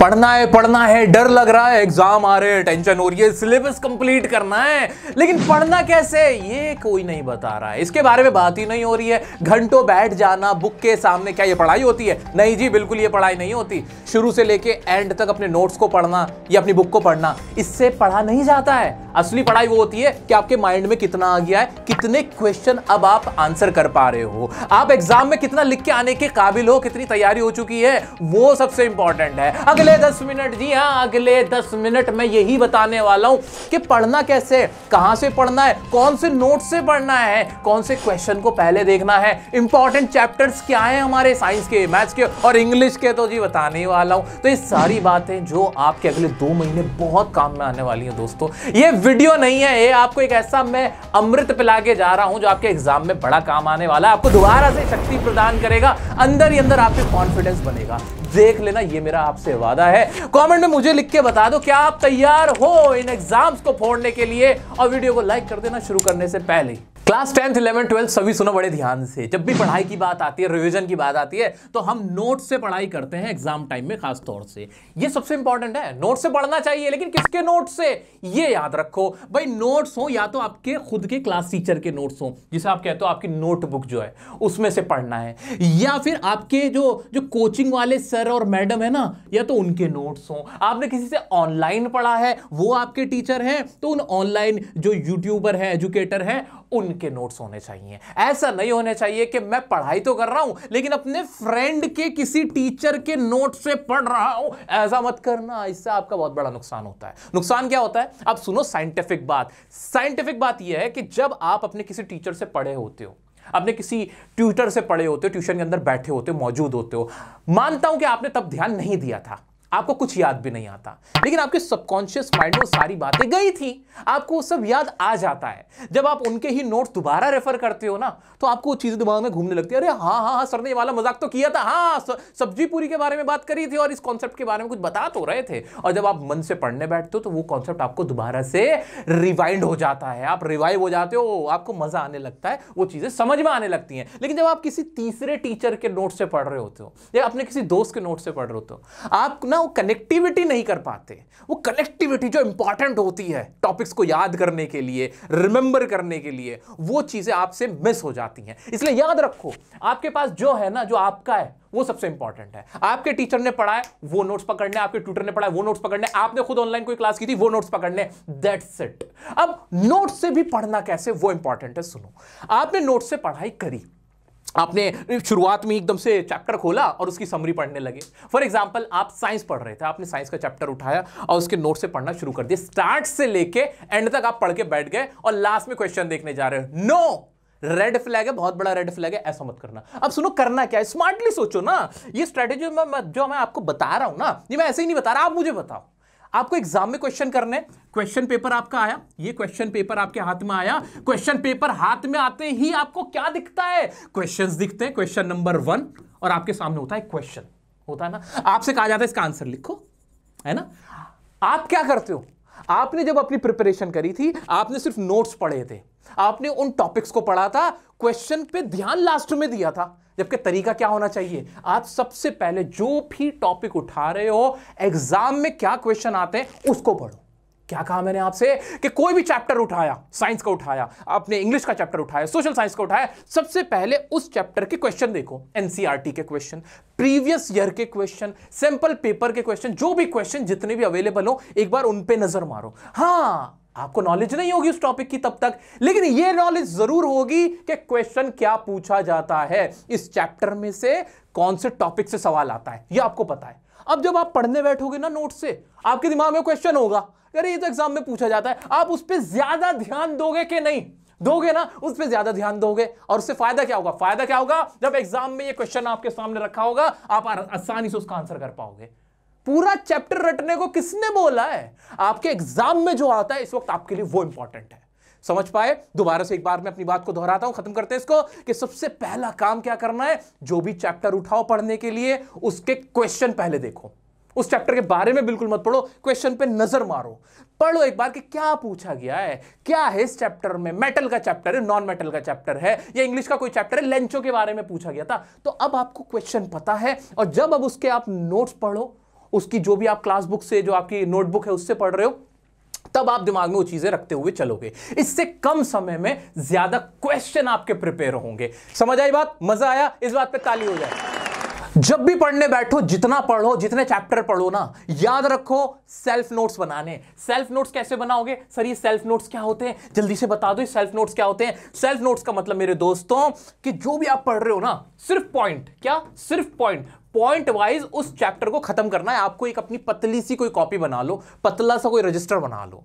पढ़ना है पढ़ना है डर लग रहा है एग्जाम आ रहे हैं टेंशन हो रही है सिलेबस कंप्लीट करना है लेकिन पढ़ना कैसे ये कोई नहीं बता रहा है इसके बारे में बात ही नहीं हो रही है घंटों बैठ जाना बुक के सामने क्या ये पढ़ाई होती है नहीं जी बिल्कुल ये पढ़ाई नहीं होती शुरू से लेके एंड तक अपने नोट्स को पढ़ना या अपनी बुक को पढ़ना इससे पढ़ा नहीं जाता है असली पढ़ाई वो होती है कि आपके माइंड में कितना आ गया है कितने क्वेश्चन अब आप आंसर कर पा रहे हो आप एग्जाम में कितना लिख के आने के काबिल हो कितनी तैयारी हो चुकी है वो सबसे इंपॉर्टेंट है अगले अगले दस मिनट जी हाँ अगले दस मिनट में यही बताने वाला हूँ कि पढ़ना कैसे कहाँ से पढ़ना है कौन से नोट से पढ़ना है कौन से क्वेश्चन को पहले देखना है इंपॉर्टेंट चैप्टर्स क्या है हमारे साइंस के मैथ्स के और इंग्लिश के तो जी बताने वाला हूँ तो ये सारी बातें जो आपके अगले दो महीने बहुत काम में आने वाली हैं दोस्तों ये वीडियो नहीं है ये आपको एक ऐसा मैं अमृत पिला के जा रहा हूँ जो आपके एग्जाम में बड़ा काम आने वाला है आपको दोबारा से शक्ति प्रदान करेगा अंदर ही अंदर आपके कॉन्फिडेंस बनेगा देख लेना ये मेरा आपसे वादा है कमेंट में मुझे लिख के बता दो क्या आप तैयार हो इन एग्जाम्स को फोड़ने के लिए और वीडियो को लाइक कर देना शुरू करने से पहले क्लास टेंथ इलेवन ट्वेल्थ सभी सुनो बड़े ध्यान से जब भी पढ़ाई की बात आती है रिवीजन की बात आती है तो हम नोट से पढ़ाई करते हैं एग्जाम टाइम में खास तौर से ये सबसे इंपॉर्टेंट है नोट से पढ़ना चाहिए लेकिन किसके नोट से ये याद रखो भाई नोट्स हो या तो आपके खुद के क्लास टीचर के नोट्स हो जिसे आप कहते हो आपकी नोटबुक जो है उसमें से पढ़ना है या फिर आपके जो जो कोचिंग वाले सर और मैडम है ना या तो उनके नोट्स हों आपने किसी से ऑनलाइन पढ़ा है वो आपके टीचर हैं तो उन ऑनलाइन जो यूट्यूबर है एजुकेटर है उनके नोट्स होने चाहिए ऐसा नहीं होने चाहिए कि मैं पढ़ाई तो कर रहा हूं लेकिन अपने फ्रेंड के किसी टीचर के नोट से पढ़ रहा हूं ऐसा मत करना इससे आपका बहुत बड़ा नुकसान होता है नुकसान क्या होता है अब सुनो साइंटिफिक बात साइंटिफिक बात यह है कि जब आप अपने किसी टीचर से पढ़े होते हो अपने किसी ट्यूटर से पढ़े होते हो ट्यूशन के अंदर बैठे होते हो मौजूद होते हो मानता हूं कि आपने तब ध्यान नहीं दिया था आपको कुछ याद भी नहीं आता लेकिन आपके सबकॉन्शियस माइंड में सारी बातें गई थी आपको वो सब याद आ जाता है जब आप उनके ही नोट्स दोबारा रेफर करते हो ना तो आपको वो चीज़ें दिमाग में घूमने लगती है अरे हाँ हाँ हाँ सर ने ये वाला मजाक तो किया था हाँ सब्जी पूरी के बारे में बात करी थी और इस कॉन्सेप्ट के बारे में कुछ बता तो रहे थे और जब आप मन से पढ़ने बैठते हो तो वो कॉन्सेप्ट आपको दोबारा से रिवाइंड हो जाता है आप रिवाइव हो जाते हो आपको मज़ा आने लगता है वो चीज़ें समझ में आने लगती हैं लेकिन जब आप किसी तीसरे टीचर के नोट से पढ़ रहे होते हो या अपने किसी दोस्त के नोट से पढ़ रहे होते हो आप ना ना वो कनेक्टिविटी नहीं कर पाते वो कनेक्टिविटी जो इंपॉर्टेंट होती है टॉपिक्स को याद करने के लिए रिमेंबर करने के लिए वो चीज़ें आपसे मिस हो जाती हैं इसलिए याद रखो आपके पास जो है ना जो आपका है वो सबसे इंपॉर्टेंट है आपके टीचर ने पढ़ाए वो नोट्स पकड़ने आपके ट्यूटर ने पढ़ाए वो नोट्स पकड़ने आपने खुद ऑनलाइन कोई क्लास की थी वो नोट्स पकड़ने दैट्स इट अब नोट्स से भी पढ़ना कैसे वो इंपॉर्टेंट है सुनो आपने नोट्स से पढ़ाई करी आपने शुरुआत में एकदम से चैप्टर खोला और उसकी समरी पढ़ने लगे फॉर एग्जाम्पल आप साइंस पढ़ रहे थे आपने साइंस का चैप्टर उठाया और उसके नोट से पढ़ना शुरू कर दिया स्टार्ट से लेके एंड तक आप पढ़ के बैठ गए और लास्ट में क्वेश्चन देखने जा रहे हो नो रेड फ्लैग है बहुत बड़ा रेड फ्लैग है ऐसा मत करना अब सुनो करना क्या है स्मार्टली सोचो ना ये स्ट्रेटेजी जो मैं आपको बता रहा हूं ना ये मैं ऐसे ही नहीं बता रहा आप मुझे बताओ आपको एग्जाम में क्वेश्चन करने क्वेश्चन पेपर आपका आया ये क्वेश्चन पेपर आपके हाथ में आया क्वेश्चन पेपर हाथ में आते ही आपको क्या दिखता है क्वेश्चंस दिखते हैं क्वेश्चन नंबर वन और आपके सामने होता है क्वेश्चन होता है ना आपसे कहा जाता है इसका आंसर लिखो है ना आप क्या करते हो आपने जब अपनी प्रिपरेशन करी थी आपने सिर्फ नोट्स पढ़े थे आपने उन टॉपिक्स को पढ़ा था क्वेश्चन पे ध्यान लास्ट में दिया था जबकि तरीका क्या होना चाहिए आप सबसे पहले जो भी टॉपिक उठा रहे हो एग्जाम में क्या क्वेश्चन आते हैं उसको पढ़ो क्या कहा मैंने आपसे कि कोई भी चैप्टर उठाया साइंस का उठाया आपने इंग्लिश का चैप्टर उठाया सोशल साइंस का उठाया सबसे पहले उस चैप्टर के क्वेश्चन देखो एनसीईआरटी e के क्वेश्चन प्रीवियस ईयर के क्वेश्चन सैंपल पेपर के क्वेश्चन जो भी क्वेश्चन जितने भी अवेलेबल हो एक बार उन पे नजर मारो हाँ आपको नॉलेज नहीं होगी उस टॉपिक की तब तक लेकिन ये नॉलेज जरूर होगी कि क्वेश्चन क्या पूछा जाता है इस चैप्टर में से कौन से टॉपिक से सवाल आता है ये आपको पता है अब जब आप पढ़ने बैठोगे ना नोट से आपके दिमाग में क्वेश्चन होगा अरे ये तो एग्जाम में पूछा जाता है आप उस पर ज्यादा ध्यान दोगे कि नहीं दोगे ना उस पर ज्यादा ध्यान दोगे और उससे फायदा क्या होगा फायदा क्या होगा जब एग्जाम में ये क्वेश्चन आपके सामने रखा होगा आप आसानी से उसका आंसर कर पाओगे पूरा चैप्टर रटने को किसने बोला है आपके एग्जाम में जो आता है इस वक्त आपके लिए वो इंपॉर्टेंट है समझ पाए दोबारा से एक बार मैं अपनी बात को दोहराता हूं खत्म करते हैं इसको कि सबसे पहला काम क्या करना है जो भी चैप्टर उठाओ पढ़ने के लिए उसके क्वेश्चन पहले देखो उस चैप्टर के बारे में बिल्कुल मत पढ़ो क्वेश्चन पे नजर मारो पढ़ो एक बार कि क्या पूछा गया है क्या है इस चैप्टर में मेटल का चैप्टर है नॉन मेटल का चैप्टर है या इंग्लिश का कोई चैप्टर है लेंचो के बारे में पूछा गया था तो अब आपको क्वेश्चन पता है और जब अब उसके आप नोट्स पढ़ो उसकी जो भी आप क्लास बुक से जो आपकी नोटबुक है उससे पढ़ रहे हो तब आप दिमाग में वो चीजें रखते हुए चलोगे इससे कम समय में ज्यादा क्वेश्चन आपके प्रिपेयर होंगे समझ आई बात मजा आया इस बात पे ताली हो जाए जब भी पढ़ने बैठो जितना पढ़ो जितने चैप्टर पढ़ो ना याद रखो सेल्फ नोट्स बनाने सेल्फ नोट्स कैसे बनाओगे सर ये सेल्फ नोट्स क्या होते हैं जल्दी से बता दो ये सेल्फ नोट्स क्या होते हैं सेल्फ नोट्स का मतलब मेरे दोस्तों कि जो भी आप पढ़ रहे हो ना सिर्फ पॉइंट क्या सिर्फ पॉइंट पॉइंट वाइज उस चैप्टर को खत्म करना है आपको एक अपनी पतली सी कोई कॉपी बना लो पतला सा कोई रजिस्टर बना लो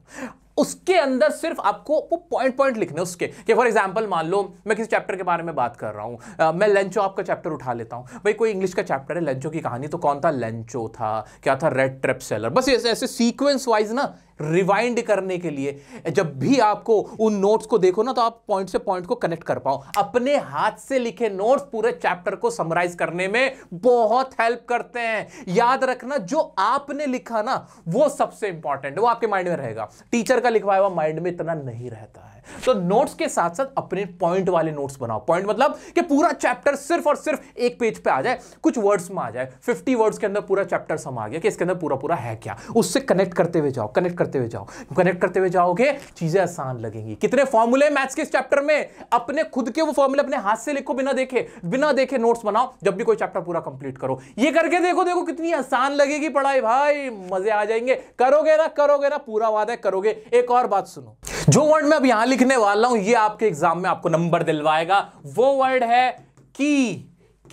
उसके अंदर सिर्फ आपको वो पॉइंट पॉइंट लिखने उसके कि फॉर एग्जांपल मान लो मैं किसी चैप्टर के बारे में बात कर रहा हूँ uh, मैं लेंचो आपका चैप्टर उठा लेता हूँ भाई कोई इंग्लिश का चैप्टर है लेंचो की कहानी तो कौन था लेंचो था क्या था रेड ट्रिप सेलर बस ऐसे ऐसे सीक्वेंस वाइज ना रिवाइंड करने के लिए जब भी आपको उन नोट्स को देखो ना तो आप पॉइंट से पॉइंट को कनेक्ट कर पाओ अपने हाथ से लिखे नोट्स पूरे चैप्टर को समराइज करने में बहुत हेल्प करते हैं याद रखना जो आपने लिखा ना वो सबसे इंपॉर्टेंट वो आपके माइंड में रहेगा टीचर का लिखवाया हुआ माइंड में इतना नहीं रहता है तो नोट्स के साथ साथ अपने पॉइंट वाले नोट्स बनाओ पॉइंट मतलब कि पूरा चैप्टर सिर्फ और सिर्फ एक पेज पे आ जाए कुछ वर्ड्स में आ जाए फिफ्टी वर्ड्स के अंदर पूरा चैप्टर समा गया कि इसके अंदर पूरा पूरा है क्या उससे कनेक्ट करते हुए जाओ कनेक्ट करते हुए जाओ कनेक्ट करते हुए जाओगे चीजें आसान लगेंगी कितने फॉर्मूले मैथ्स के इस चैप्टर में अपने खुद के वो फॉर्मूले अपने हाथ से लिखो बिना देखे बिना देखे नोट्स बनाओ जब भी कोई चैप्टर पूरा कंप्लीट करो ये करके देखो देखो कितनी आसान लगेगी पढ़ाई भाई मजे आ जाएंगे करोगे ना करोगे ना पूरा वादा करोगे एक और बात सुनो जो वर्ड मैं अब यहां लिखने वाला हूं ये आपके एग्जाम में आपको नंबर दिलवाएगा वो वर्ड है की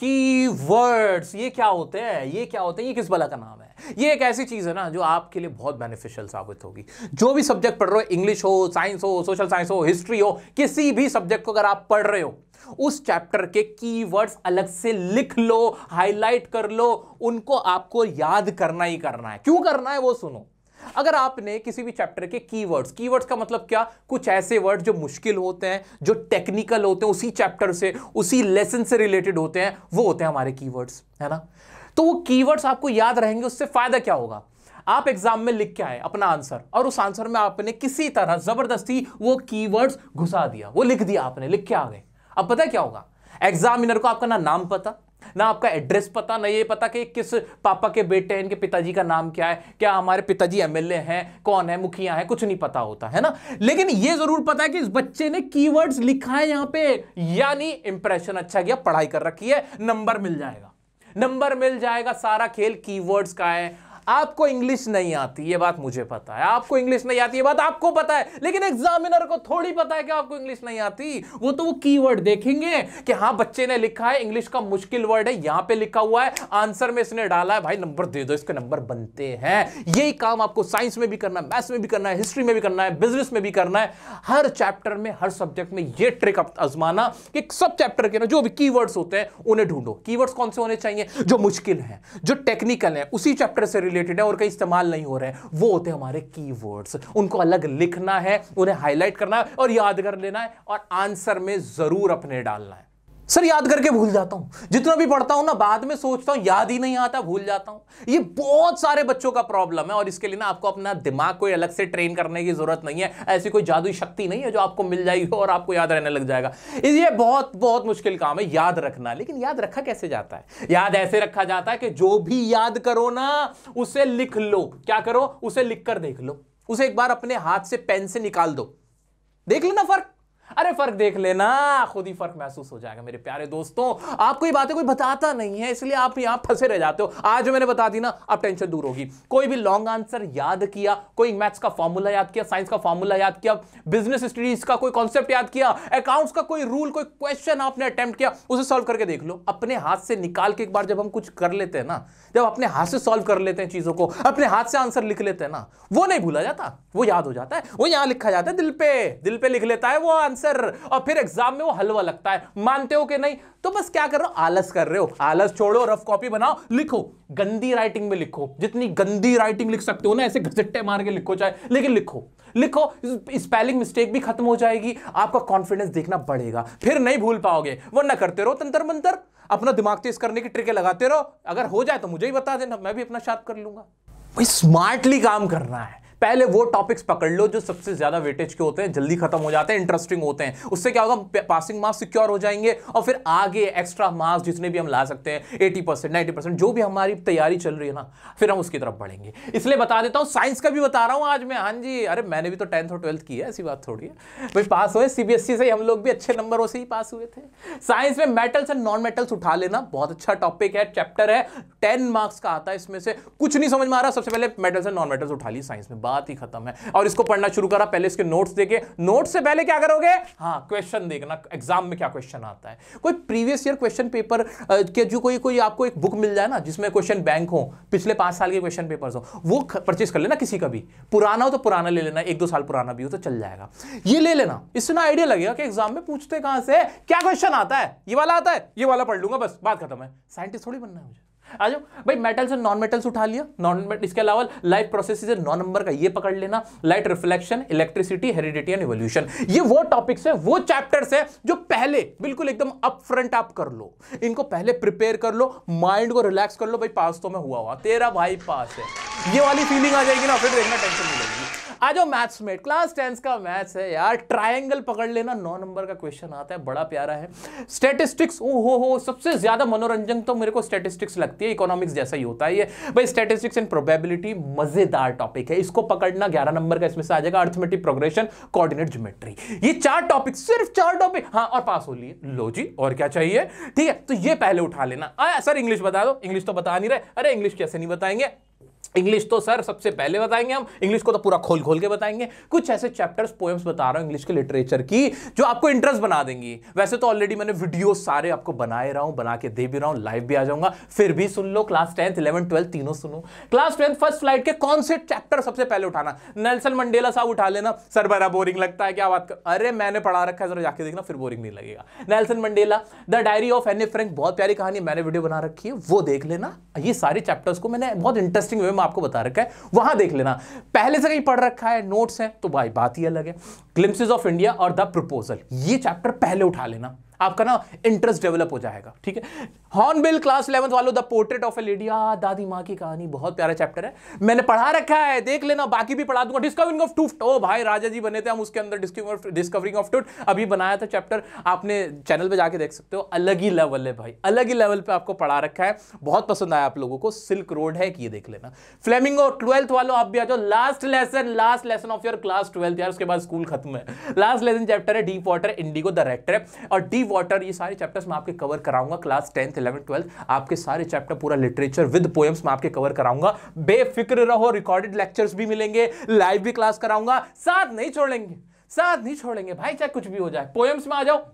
की वर्ड्स ये क्या होते हैं ये क्या होते हैं ये किस बला का नाम है ये एक ऐसी चीज़ है ना जो आपके लिए बहुत बेनिफिशियल साबित होगी जो भी सब्जेक्ट पढ़ रहे हो इंग्लिश हो साइंस हो सोशल साइंस हो हिस्ट्री हो किसी भी सब्जेक्ट को अगर आप पढ़ रहे हो उस चैप्टर के कीवर्ड्स अलग से लिख लो हाईलाइट कर लो उनको आपको याद करना ही करना है क्यों करना है वो सुनो अगर आपने किसी भी चैप्टर के कीवर्ड्स कीवर्ड्स का मतलब क्या कुछ ऐसे वर्ड जो मुश्किल होते हैं जो टेक्निकल होते हैं उसी चैप्टर से उसी लेसन से रिलेटेड होते हैं वो होते हैं हमारे कीवर्ड्स है ना तो वो कीवर्ड्स आपको याद रहेंगे उससे फायदा क्या होगा आप एग्जाम में लिख के आए अपना आंसर और उस आंसर में आपने किसी तरह जबरदस्ती वो कीवर्ड्स घुसा दिया वो लिख दिया आपने लिख के आ गए अब पता क्या होगा एग्जामिनर को आपका ना नाम पता ना आपका एड्रेस पता ना ये पता कि किस पापा के बेटे हैं इनके पिताजी का नाम क्या है क्या हमारे पिताजी एमएलए हैं कौन है मुखिया है कुछ नहीं पता होता है ना लेकिन ये जरूर पता है कि इस बच्चे ने कीवर्ड्स लिखा है यहां पे यानी इंप्रेशन अच्छा गया पढ़ाई कर रखी है नंबर मिल जाएगा नंबर मिल जाएगा सारा खेल कीवर्ड्स का है आपको इंग्लिश नहीं आती ये बात मुझे पता है आपको इंग्लिश नहीं आती ये बात आपको पता है लेकिन एग्जामिनर को थोड़ी पता है कि आपको इंग्लिश नहीं आती वो तो वो कीवर्ड देखेंगे कि हाँ बच्चे ने लिखा है इंग्लिश का मुश्किल वर्ड है यहां पे लिखा हुआ है आंसर में इसने डाला है भाई नंबर दे दो इसके नंबर बनते हैं यही काम आपको साइंस में भी करना है मैथ्स में भी करना है हिस्ट्री में भी करना है बिजनेस में भी करना है हर चैप्टर में हर सब्जेक्ट में यह ट्रिक आजमाना कि सब चैप्टर के ना जो भी कीवर्ड्स होते हैं उन्हें ढूंढो कीवर्ड्स कौन से होने चाहिए जो मुश्किल है जो टेक्निकल है उसी चैप्टर से रिलेटेड है और कहीं इस्तेमाल नहीं हो रहे हैं वो होते हैं हमारे की उनको अलग लिखना है उन्हें हाईलाइट करना है और याद कर लेना है और आंसर में जरूर अपने डालना है सर याद करके भूल जाता हूं जितना भी पढ़ता हूं ना बाद में सोचता हूं याद ही नहीं आता भूल जाता हूं ये बहुत सारे बच्चों का प्रॉब्लम है और इसके लिए ना आपको अपना दिमाग कोई अलग से ट्रेन करने की जरूरत नहीं है ऐसी कोई जादुई शक्ति नहीं है जो आपको मिल जाएगी और आपको याद रहने लग जाएगा ये बहुत बहुत मुश्किल काम है याद रखना लेकिन याद रखा कैसे जाता है याद ऐसे रखा जाता है कि जो भी याद करो ना उसे लिख लो क्या करो उसे लिख कर देख लो उसे एक बार अपने हाथ से पेन से निकाल दो देख लेना फर्क अरे फर्क देख लेना खुद ही फर्क महसूस हो जाएगा मेरे प्यारे दोस्तों आपको ये बातें कोई बताता नहीं है इसलिए आप यहां फंसे रह जाते हो आज मैंने बता दी ना अब टेंशन दूर होगी कोई भी लॉन्ग आंसर याद किया कोई मैथ्स का फॉर्मूला याद किया साइंस का फॉर्मूला याद किया बिजनेस स्टडीज का कोई कॉन्सेप्ट याद किया अकाउंट्स का कोई रूल कोई क्वेश्चन आपने अटेम्प्ट किया उसे सॉल्व करके देख लो अपने हाथ से निकाल के एक बार जब हम कुछ कर लेते हैं ना जब अपने हाथ से सॉल्व कर लेते हैं चीजों को अपने हाथ से आंसर लिख लेते हैं ना वो नहीं भूला जाता वो याद हो जाता है वो यहां लिखा जाता है दिल पे दिल पे लिख लेता है वो आंसर आंसर और फिर एग्जाम में वो हलवा लगता है मानते हो कि नहीं तो बस क्या कर रहे हो आलस कर रहे हो आलस छोड़ो रफ कॉपी बनाओ लिखो गंदी राइटिंग में लिखो जितनी गंदी राइटिंग लिख सकते हो ना ऐसे घसट्टे मार के लिखो चाहे लेकिन लिखो लिखो स्पेलिंग मिस्टेक भी खत्म हो जाएगी आपका कॉन्फिडेंस देखना बढ़ेगा फिर नहीं भूल पाओगे वरना करते रहो तंत्र मंत्र अपना दिमाग तेज करने की ट्रिकें लगाते रहो अगर हो जाए तो मुझे ही बता देना मैं भी अपना शार्प कर लूंगा भाई स्मार्टली काम करना है पहले वो टॉपिक्स पकड़ लो जो सबसे ज्यादा वेटेज के होते हैं जल्दी खत्म हो जाते हैं इंटरेस्टिंग होते हैं उससे क्या होगा पासिंग मार्क्स सिक्योर हो जाएंगे और फिर आगे एक्स्ट्रा मार्क्स जितने भी हम ला सकते हैं एटी परसेंट परसेंट जो भी हमारी तैयारी चल रही है ना फिर हम उसकी तरफ बढ़ेंगे इसलिए बता देता हूँ साइंस का भी बता रहा हूँ आज मैं हाँ जी अरे मैंने भी तो टेंथ और ट्वेल्थ की है ऐसी बात थोड़ी है भाई पास हुए सीबीएसई e से हम लोग भी अच्छे नंबरों से ही पास हुए थे साइंस में मेटल्स एंड नॉन मेटल्स उठा लेना बहुत अच्छा टॉपिक है चैप्टर है टेन मार्क्स का आता है इसमें से कुछ नहीं समझ में आ रहा सबसे पहले मेटल्स एंड नॉन मेटल्स उठा ली साइंस में बात ही खत्म है और इसको पढ़ना शुरू करा पहले इसके नोट्स देखे नोट्स से पहले क्या करोगे हाँ क्वेश्चन देखना एग्जाम में क्या क्वेश्चन आता है कोई प्रीवियस ईयर क्वेश्चन पेपर के जो कोई कोई आपको एक बुक मिल जाए ना जिसमें क्वेश्चन बैंक हो पिछले पांच साल के क्वेश्चन पेपर हो वो परचेज कर लेना किसी का भी पुराना हो तो पुराना ले लेना एक दो साल पुराना भी हो तो चल जाएगा ये ले लेना इससे ना आइडिया लगेगा कि एग्जाम में पूछते कहां से क्या क्वेश्चन आता है ये वाला आता है ये वाला पढ़ लूंगा बस बात खत्म है साइंटिस्ट थोड़ी बनना है मुझे आ जाओ भाई मेटल्स और नॉन मेटल्स उठा लिया नॉन मेटल इसके अलावा लाइफ प्रोसेस है नॉन नंबर का ये पकड़ लेना light reflection electricity heredity and evolution ये वो टॉपिक्स है वो चैप्टर्स है जो पहले बिल्कुल एकदम अप फ्रंट आप कर लो इनको पहले प्रिपेयर कर लो माइंड को रिलैक्स कर लो भाई पास तो मैं हुआ हुआ तेरा भाई पास है ये वाली फीलिंग आ जाएगी ना फिर देखना टेंशन मिलेगी आ जाओ मैथ्स में क्लास टेंथ का मैथ्स है यार ट्राइंगल पकड़ लेना नौ नंबर का क्वेश्चन आता है बड़ा प्यारा है स्टेटिस्टिक्स ओ हो हो सबसे ज्यादा मनोरंजन तो मेरे को स्टेटिस्टिक्स लगती है इकोनॉमिक्स जैसा ही होता है ये भाई स्टेटिस्टिक्स एंड प्रोबेबिलिटी मजेदार टॉपिक है इसको पकड़ना ग्यारह नंबर का इसमें से आ जाएगा अर्थमेटिक प्रोग्रेशन कोऑर्डिनेट ज्योमेट्री ये चार टॉपिक सिर्फ चार टॉपिक हाँ और पास हो लिए लो जी और क्या चाहिए ठीक है तो ये पहले उठा लेना आ, सर इंग्लिश बता दो इंग्लिश तो बता नहीं रहे अरे इंग्लिश कैसे नहीं बताएंगे इंग्लिश तो सर सबसे पहले बताएंगे हम इंग्लिश को तो पूरा खोल खोल के बताएंगे कुछ ऐसे चैप्टर्स पोएम्स बता रहा हूँ इंग्लिश के लिटरेचर की जो आपको इंटरेस्ट बना देंगी वैसे तो ऑलरेडी मैंने वीडियो सारे आपको बनाए रहा हूँ बना के दे भी रहा हूँ लाइव भी आ जाऊंगा फिर भी सुन लो क्लास टेंथ इलेवन ट्वेल्थ तीनों सुनो क्लास टेंथ फर्स्ट फ्लाइट के कौन से चैप्टर सबसे पहले उठाना नेल्सन मंडेला साहब उठा लेना सर बड़ा बोरिंग लगता है क्या बात कर अरे मैंने पढ़ा रखा है जरा जाके देखना फिर बोरिंग नहीं लगेगा Nelson Mandela the diary of Anne Frank बहुत प्यारी कहानी मैंने वीडियो बना रखी है वो देख लेना ये सारे चैप्टर्स को मैंने बहुत इंटरेस्टिंग वे आपको बता रखा है वहां देख लेना पहले से कहीं पढ़ रखा है नोट्स हैं तो भाई बात ही अलग है ग्लिम्सिस ऑफ इंडिया और द प्रपोजल ये चैप्टर पहले उठा लेना आपका ना इंटरेस्ट डेवलप हो जाएगा ठीक है हॉर्नबिल क्लास इलेवंथ वालों the portrait of a lady आ दादी माँ की कहानी बहुत प्यारा चैप्टर है मैंने पढ़ा रखा है देख लेना बाकी भी पढ़ा दूंगा डिस्कवरिंग ऑफ टूट ओ भाई राजा जी बने थे हम उसके अंदर डिस्कवरिंग ऑफ टूट अभी बनाया था चैप्टर आपने चैनल पर जाके देख सकते हो अलग ही लेवल है भाई अलग ही लेवल पर आपको पढ़ा रखा है बहुत पसंद आया आप लोगों को सिल्क रोड है कि ये देख लेना फ्लेमिंग ट्वेल्थ वालों आप भी आ जाओ last lesson last lesson of your class twelfth यार उसके बाद स्कूल खत्म में लास्ट लेसन चैप्टर है deep water Indigo the red और डीप वाटर ये सारे चैप्टर्स मैं आपके कवर कराऊंगा क्लास टेंथ इलेवन ट्वेल्थ आपके सारे चैप्टर पूरा लिटरेचर विद पोएम्स मैं आपके कवर कराऊंगा बेफिक्र रहो रिकॉर्डेड लेक्चर्स भी मिलेंगे लाइव भी क्लास कराऊंगा साथ नहीं छोड़ेंगे साथ नहीं छोड़ेंगे भाई चाहे कुछ भी हो जाए पोएम्स में आ जाओ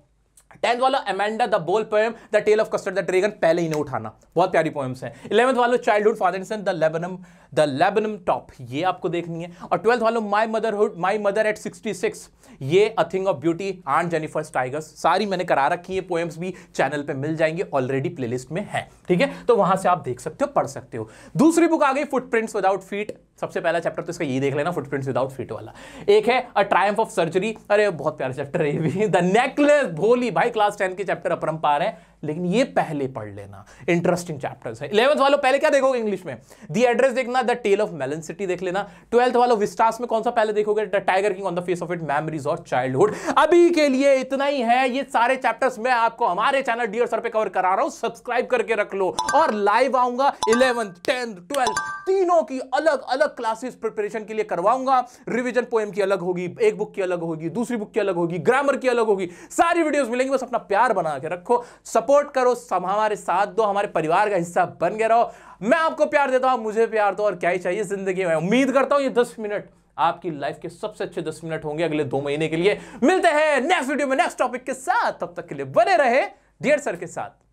टेंथ वाला Amanda the ball poem the tale of Custard the dragon पहले ही ने उठाना बहुत प्यारी पोएम्स हैं इलेवंथ वालों childhood father son the laburnum the laburnum top ये आपको देखनी है और ट्वेल्थ वालों my motherhood my mother at sixty six ये a thing of beauty aunt Jennifer's tigers सारी मैंने करा रखी है पोएम्स भी चैनल पर मिल जाएंगे ऑलरेडी प्लेलिस्ट में है ठीक है तो वहां से आप देख सकते हो पढ़ सकते हो दूसरी बुक आ गई फुटप्रिंट्स विदाउट फीट सबसे पहला चैप्टर तो इसका ये देख लेना फुटप्रिंट्स विदाउट फीट वाला एक है अ ट्रायम्फ ऑफ सर्जरी अरे बहुत प्यारा चैप्टर है ये भी द नेकलेस भोली भाई क्लास टेन के चैप्टर अपरम रहे है लेकिन ये पहले पढ़ लेना इंटरेस्टिंग चैप्टर्स है इलेवंथ वालों पहले क्या देखोगे इंग्लिश में दी एड्रेस देखना the tale of melon city देख लेना ट्वेल्थ वालों विस्टास में कौन सा पहले देखोगे the tiger king on the face of it memories और चाइल्डहुड अभी के लिए इतना ही है ये सारे चैप्टर्स मैं आपको हमारे चैनल डियर सर पे कवर करा रहा हूं सब्सक्राइब करके रख लो और लाइव आऊंगा इलेवंथ टेंथ ट्वेल्थ तीनों की अलग अलग क्लासेस प्रिपरेशन के लिए करवाऊंगा रिविजन पोएम की अलग होगी एक बुक की अलग होगी दूसरी बुक की अलग होगी ग्रामर की अलग होगी सारी वीडियोस मिलेंगी बस अपना प्यार बना के रखो सपोर्ट सपोर्ट करो सब हमारे साथ दो हमारे परिवार का हिस्सा बन गए रहो मैं आपको प्यार देता हूं मुझे प्यार दो और क्या ही चाहिए जिंदगी में उम्मीद करता हूं ये दस मिनट आपकी लाइफ के सबसे अच्छे दस मिनट होंगे अगले दो महीने के लिए मिलते हैं नेक्स्ट वीडियो में नेक्स्ट टॉपिक के साथ तब तक के लिए बने रहे डियर सर के साथ